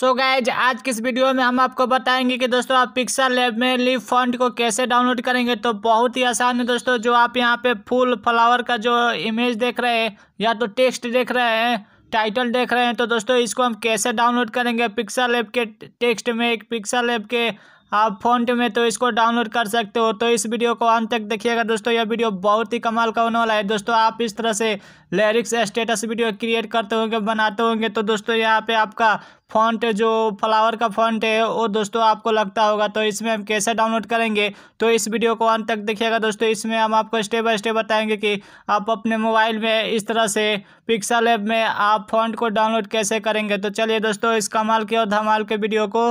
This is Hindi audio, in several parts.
सो so गाइज आज किस वीडियो में हम आपको बताएंगे कि दोस्तों आप पिक्सल लैब में लीव फॉन्ट को कैसे डाउनलोड करेंगे तो बहुत ही आसान है दोस्तों जो आप यहाँ पे फूल फ्लावर का जो इमेज देख रहे हैं या तो टेक्स्ट देख रहे हैं टाइटल देख रहे हैं तो दोस्तों इसको हम कैसे डाउनलोड करेंगे पिक्सल ऐप के टेक्स्ट में एक पिक्सल ऐप के आप फोन में तो इसको डाउनलोड कर सकते हो तो इस वीडियो को अंत तक देखिएगा दोस्तों यह वीडियो बहुत ही कमाल का होने वाला है दोस्तों आप इस तरह से लिरिक्स स्टेटस वीडियो क्रिएट करते होंगे बनाते होंगे तो दोस्तों यहाँ पे आपका फॉन्ट जो फ्लावर का फॉन्ट है वो दोस्तों आपको लगता होगा तो इसमें हम कैसे डाउनलोड करेंगे तो इस वीडियो को अंत तक देखिएगा दोस्तों इसमें हम आपको स्टेप बाय स्टेप बताएंगे कि आप अपने मोबाइल में इस तरह से पिक्सल ऐप में आप फॉन्ट को डाउनलोड कैसे करेंगे तो चलिए दोस्तों इस कमाल के और धमाल के वीडियो को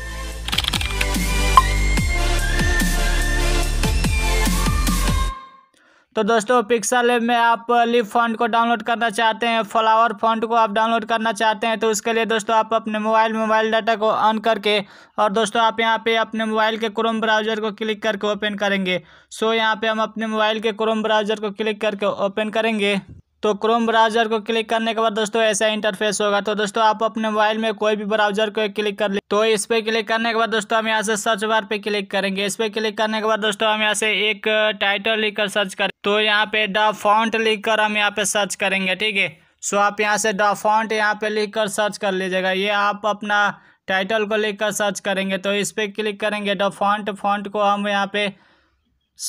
तो दोस्तों पिक्सल ऐप में आप लिप फॉन्ट को डाउनलोड करना चाहते हैं फ्लावर फॉन्ट को आप डाउनलोड करना चाहते हैं तो उसके लिए दोस्तों आप अपने मोबाइल मोबाइल डाटा को ऑन करके और दोस्तों आप यहाँ पे अपने मोबाइल के क्रोम ब्राउजर को क्लिक करके ओपन करेंगे सो यहाँ पे हम अपने मोबाइल के क्रोम ब्राउजर को क्लिक करके ओपन करेंगे तो क्रोम ब्राउजर को क्लिक करने के बाद दोस्तों ऐसा इंटरफेस होगा तो दोस्तों आप अपने मोबाइल में कोई भी ब्राउजर को क्लिक कर ले तो इस पर क्लिक करने के बाद दोस्तों हम यहाँ से सर्च बार पे क्लिक करेंगे इस पर क्लिक करने के बाद दोस्तों हम यहाँ से एक टाइटल लिखकर सर्च करें तो यहाँ पे द फॉन्ट लिख कर हम यहाँ पे सर्च करेंगे ठीक है सो आप यहाँ से द फॉन्ट यहाँ पे लिख कर सर्च कर लीजिएगा ये आप अपना टाइटल को लिख कर सर्च करेंगे तो इस पर क्लिक करेंगे द फॉन्ट फॉन्ट को हम यहाँ पे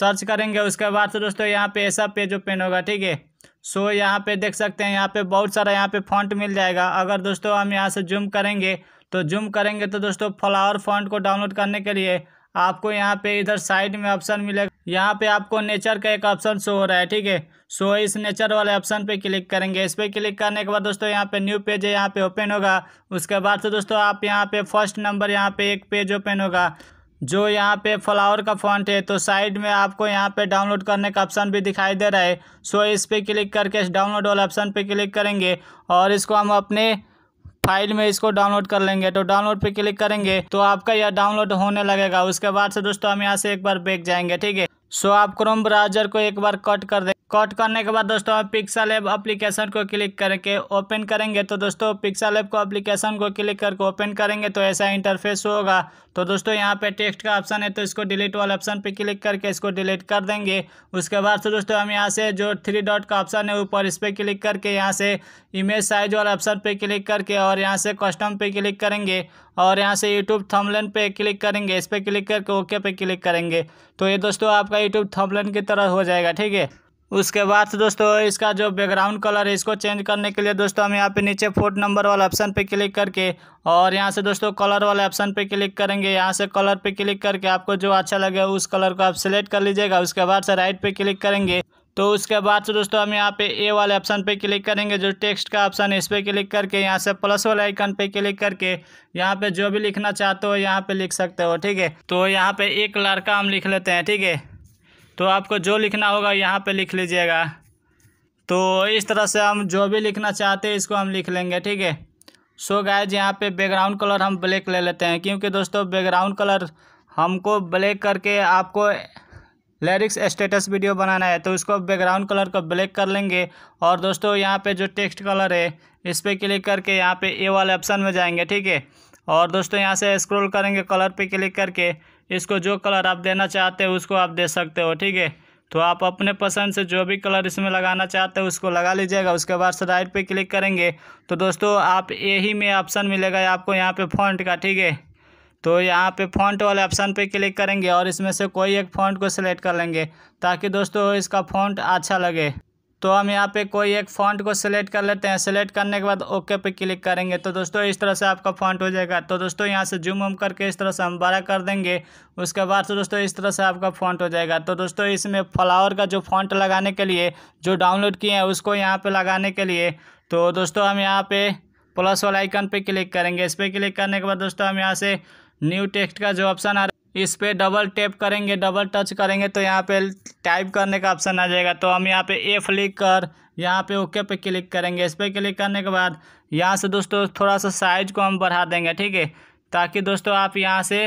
सर्च करेंगे उसके बाद से दोस्तों यहाँ पे ऐसा पेज ओपन होगा ठीक है सो so, यहाँ पे देख सकते हैं यहाँ पे बहुत सारा यहाँ पे फॉन्ट मिल जाएगा अगर दोस्तों हम यहाँ से जूम करेंगे तो जूम करेंगे तो दोस्तों फ्लावर फॉन्ट को डाउनलोड करने के लिए आपको यहाँ पे इधर साइड में ऑप्शन मिलेगा यहाँ पे आपको नेचर का एक ऑप्शन शो हो रहा है ठीक है सो इस नेचर वाले ऑप्शन पे क्लिक करेंगे इस पर क्लिक करने के बाद दोस्तों यहाँ पे न्यू पेज है यहाँ पे ओपन होगा उसके बाद से दोस्तों आप यहाँ पे फर्स्ट नंबर यहाँ पे एक पेज ओपन होगा जो यहाँ पे फ्लावर का फॉन्ट है तो साइड में आपको यहाँ पे डाउनलोड करने का ऑप्शन भी दिखाई दे रहा है सो इस पर क्लिक करके डाउनलोड वाले ऑप्शन पे क्लिक करेंगे और इसको हम अपने फाइल में इसको डाउनलोड कर लेंगे तो डाउनलोड पे क्लिक करेंगे तो आपका यह डाउनलोड होने लगेगा उसके बाद से दोस्तों हम यहाँ से एक बार बैग जाएंगे ठीक है सो आप क्रोम ब्राउजर को एक बार कट कर दें कट करने के बाद दोस्तों आप पिक्सल एप अप्लीकेशन को क्लिक करके ओपन करेंगे तो दोस्तों पिक्सल एप को अप्लीकेशन को क्लिक करके ओपन करेंगे तो ऐसा इंटरफेस होगा तो दोस्तों यहाँ पे टेक्स्ट का ऑप्शन है तो इसको डिलीट वाले ऑप्शन पे क्लिक करके इसको डिलीट कर देंगे उसके बाद से दोस्तों हम यहाँ से जो थ्री डॉट का ऑप्शन है ऊपर इस पर क्लिक करके यहाँ से इमेज साइज वाला ऑप्शन पे क्लिक करके और यहाँ से कस्टम पे क्लिक करेंगे और यहाँ से यूट्यूब थमलेन पे क्लिक करेंगे इस पर क्लिक करके ओके पे क्लिक करेंगे तो ये दोस्तों आपका यूट्यूब थम्बलन की तरह हो जाएगा ठीक है उसके बाद से दोस्तों इसका जो बैकग्राउंड कलर है इसको चेंज करने के लिए दोस्तों हम यहाँ पे नीचे फोर्थ नंबर वाला ऑप्शन पे क्लिक करके और यहाँ से दोस्तों कलर वाले ऑप्शन पे क्लिक करेंगे यहाँ से कलर पे क्लिक करके आपको जो अच्छा लगे उस कलर को आप सिलेक्ट कर लीजिएगा उसके बाद से राइट पर क्लिक करेंगे तो उसके बाद से दोस्तों हम यहाँ पे ए वाले ऑप्शन पे क्लिक करेंगे जो टेक्स्ट का ऑप्शन है इस पर क्लिक करके यहाँ से प्लस वाले आइकन पे क्लिक करके यहाँ पे जो भी लिखना चाहते हो यहाँ पे लिख सकते हो ठीक है तो यहाँ पे एक लड़का हम लिख लेते हैं ठीक है तो आपको जो लिखना होगा यहाँ पे लिख लीजिएगा तो इस तरह से हम जो भी लिखना चाहते हैं इसको हम लिख लेंगे ठीक है सो गायज यहाँ पे बैकग्राउंड कलर हम ब्लैक ले लेते हैं क्योंकि दोस्तों बैकग्राउंड कलर हमको ब्लैक करके आपको लिरिक्स स्टेटस वीडियो बनाना है तो उसको बैकग्राउंड कलर को ब्लैक कर लेंगे और दोस्तों यहाँ पे जो टेक्स्ट कलर है इस पर क्लिक करके यहाँ पे ए वाले ऑप्शन में जाएंगे ठीक है और दोस्तों यहाँ से स्क्रॉल करेंगे कलर पे क्लिक करके इसको जो कलर आप देना चाहते हो उसको आप दे सकते हो ठीक है तो आप अपने पसंद से जो भी कलर इसमें लगाना चाहते हो उसको लगा लीजिएगा उसके बाद से राइट पे क्लिक करेंगे तो दोस्तों आप यही में ऑप्शन मिलेगा आपको यहाँ पे फॉन्ट का ठीक है तो यहाँ पे फॉन्ट वाले ऑप्शन पे क्लिक करेंगे और इसमें से कोई एक फॉन्ट को सिलेक्ट कर लेंगे ताकि दोस्तों इसका फॉन्ट अच्छा लगे तो हम यहाँ पे कोई एक फॉन्ट को सिलेक्ट कर लेते हैं सिलेक्ट करने के बाद ओके पे क्लिक करेंगे तो दोस्तों इस तरह से आपका फॉन्ट हो जाएगा तो दोस्तों यहाँ से जूम हम करके इस तरह से हम बड़ा कर देंगे उसके बाद से दोस्तों इस तरह से आपका फॉन्ट हो जाएगा तो दोस्तों इसमें फ्लावर का जो फॉन्ट लगाने के लिए जो डाउनलोड किए हैं उसको यहाँ पर लगाने के लिए तो दोस्तों हम यहाँ पर प्लस वाला आइकन पर क्लिक करेंगे इस पर क्लिक करने के बाद दोस्तों हम यहाँ से न्यू टेक्स्ट का जो ऑप्शन आ इस पर डबल टैप करेंगे डबल टच करेंगे तो यहाँ पे टाइप करने का ऑप्शन आ जाएगा तो हम यहाँ पे एफ लिख कर यहाँ पे ओके पे क्लिक करेंगे इस पर क्लिक करने के बाद यहाँ से दोस्तों थोड़ा सा साइज को हम बढ़ा देंगे ठीक है ताकि दोस्तों आप यहाँ से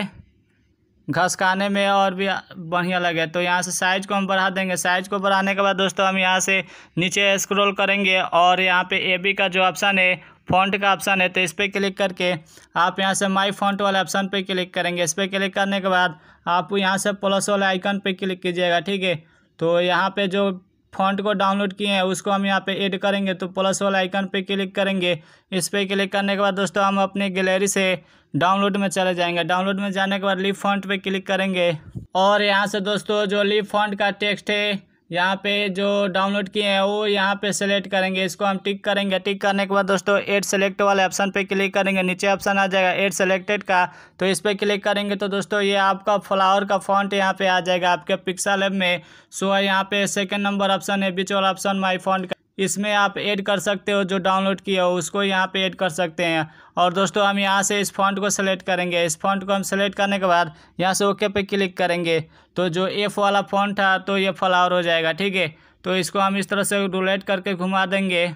घसकाने खाने में और भी बढ़िया लगे तो यहाँ से साइज़ को हम बढ़ा देंगे साइज़ को बढ़ाने के बाद दोस्तों हम यहाँ से नीचे स्क्रॉल करेंगे और यहाँ पे ए बी का जो ऑप्शन है फ़ॉन्ट का ऑप्शन है तो इस पर क्लिक करके आप यहाँ से माई फ़ॉन्ट वाले ऑप्शन पे क्लिक करेंगे इस पर क्लिक करने के बाद आप यहाँ से प्लस वाले आइकन पर क्लिक कीजिएगा ठीक है तो यहाँ पर जो फॉन्ट को डाउनलोड किए हैं उसको हम यहाँ पे ऐड करेंगे तो प्लस वाला आइकन पे क्लिक करेंगे इस पर क्लिक करने के बाद दोस्तों हम अपने गैलरी से डाउनलोड में चले जाएंगे डाउनलोड में जाने के बाद लिप फॉन्ट पे क्लिक करेंगे और यहाँ से दोस्तों जो लिप फॉन्ट का टेक्स्ट है यहाँ पे जो डाउनलोड किए हैं वो यहाँ पे सेलेक्ट करेंगे इसको हम टिक करेंगे टिक करने के बाद दोस्तों एड सेलेक्ट वाले ऑप्शन पे क्लिक करेंगे नीचे ऑप्शन आ जाएगा एड सेलेक्टेड का तो इस पर क्लिक करेंगे तो दोस्तों ये आपका फ्लावर का फॉन्ट यहाँ पे आ जाएगा आपके पिक्सल एप में सो यहाँ पे सेकेंड नंबर ऑप्शन है बीच वाला ऑप्शन माई फॉन्ट का इसमें आप ऐड कर सकते हो जो डाउनलोड किया हो उसको यहाँ पे ऐड कर सकते हैं और दोस्तों हम यहाँ से इस फॉन्ट को सेलेक्ट करेंगे इस फॉन्ट को हम सेलेक्ट करने के बाद यहाँ से ओके पे क्लिक करेंगे तो जो एफ़ वाला फॉन्ट था तो ये फ्लावर हो जाएगा ठीक है तो इसको हम इस तरह से डोलेट करके घुमा देंगे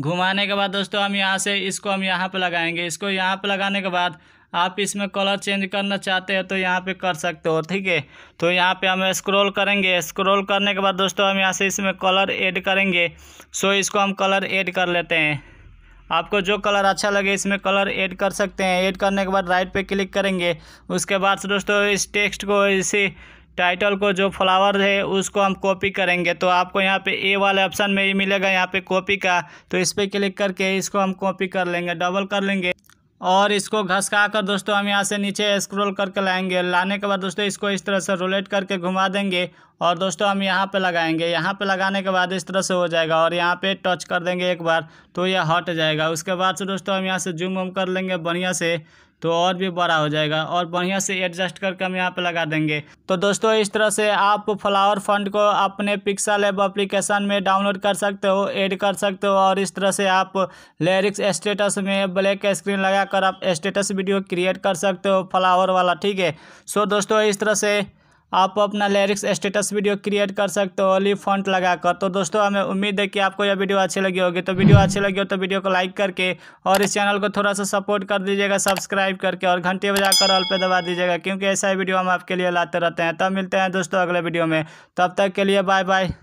घुमाने के बाद दोस्तों हम यहाँ से इसको हम यहाँ पर लगाएंगे इसको यहाँ पर लगाने के बाद आप इसमें कलर चेंज करना चाहते हो तो यहाँ पे कर सकते हो ठीक है तो यहाँ पे हम स्क्रॉल करेंगे स्क्रॉल करने के बाद दोस्तों हम यहाँ से इसमें कलर ऐड करेंगे सो इसको हम कलर ऐड कर लेते हैं आपको जो कलर अच्छा लगे इसमें कलर ऐड कर सकते हैं ऐड करने के बाद राइट पर क्लिक करेंगे उसके बाद से दोस्तों इस टेक्स्ट को इसी टाइटल को जो फ्लावर है उसको हम कॉपी करेंगे तो आपको यहाँ पे ए वाले ऑप्शन में ही मिलेगा यहाँ पे कॉपी का तो इस पर क्लिक करके इसको हम कॉपी कर लेंगे डबल कर लेंगे और इसको घसका कर दोस्तों हम यहाँ से नीचे स्क्रॉल करके लाएंगे लाने के बाद दोस्तों इसको इस तरह से रोलेट करके घुमा देंगे और दोस्तों हम यहाँ पे लगाएंगे यहाँ पे लगाने के बाद इस तरह से हो जाएगा और यहाँ पे टच कर देंगे एक बार तो यह हट जाएगा उसके बाद से दोस्तों हम यहाँ से जूम वूम कर लेंगे बढ़िया से तो और भी बड़ा हो जाएगा और बढ़िया से एडजस्ट करके हम यहाँ पे लगा देंगे तो दोस्तों इस तरह से आप फ्लावर फंड को अपने पिक्सल ऐप अप्लीकेशन में डाउनलोड कर सकते हो ऐड कर सकते हो और इस तरह से आप लिरिक्स स्टेटस में ब्लैक स्क्रीन लगाकर आप स्टेटस वीडियो क्रिएट कर सकते हो फ्लावर वाला ठीक है सो दोस्तों इस तरह से आप अपना लिरिक्स स्टेटस वीडियो क्रिएट कर सकते हो ओली फॉन्ट लगाकर तो दोस्तों हमें उम्मीद है कि आपको यह वीडियो अच्छी लगी होगी तो वीडियो अच्छी लगी हो तो वीडियो को लाइक करके और इस चैनल को थोड़ा सा सपोर्ट कर दीजिएगा सब्सक्राइब करके और घंटे बजाकर ऑल पे दबा दीजिएगा क्योंकि ऐसा ही वीडियो हम आपके लिए लाते रहते हैं तब मिलते हैं दोस्तों अगले वीडियो में तब तक के लिए बाय बाय